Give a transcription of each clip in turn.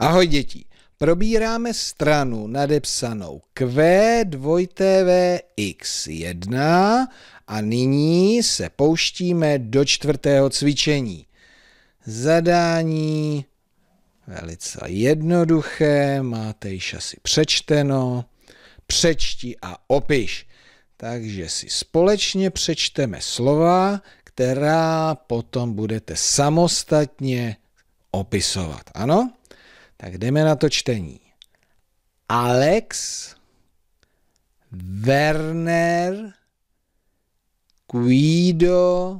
Ahoj děti, probíráme stranu nadepsanou Q2TVX1 a nyní se pouštíme do čtvrtého cvičení. Zadání velice jednoduché, máte již asi přečteno. Přečti a opiš. Takže si společně přečteme slova, která potom budete samostatně opisovat. Ano? Tak jdeme na to čtení. Alex Werner Guido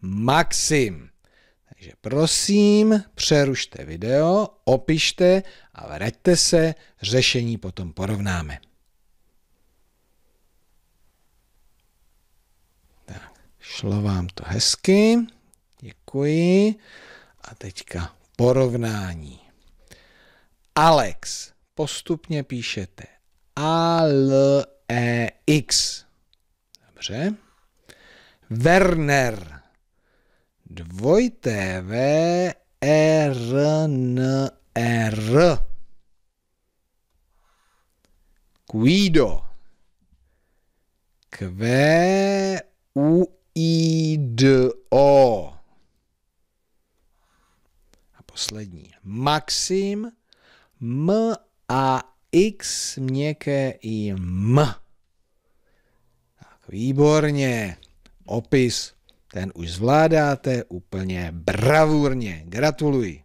Maxim. Takže prosím, přerušte video, opište a vraťte se, řešení potom porovnáme. Tak, šlo vám to hezky, děkuji. A teďka porovnání. Alex, postupně píšete A, L, E, X. Dobře. Werner, dvojité V, E, R, N, E, R. Guido, Q, U, I, D, O poslední. Maxim M a X měkké i M. Tak, výborně. Opis, ten už zvládáte úplně bravurně. Gratuluji.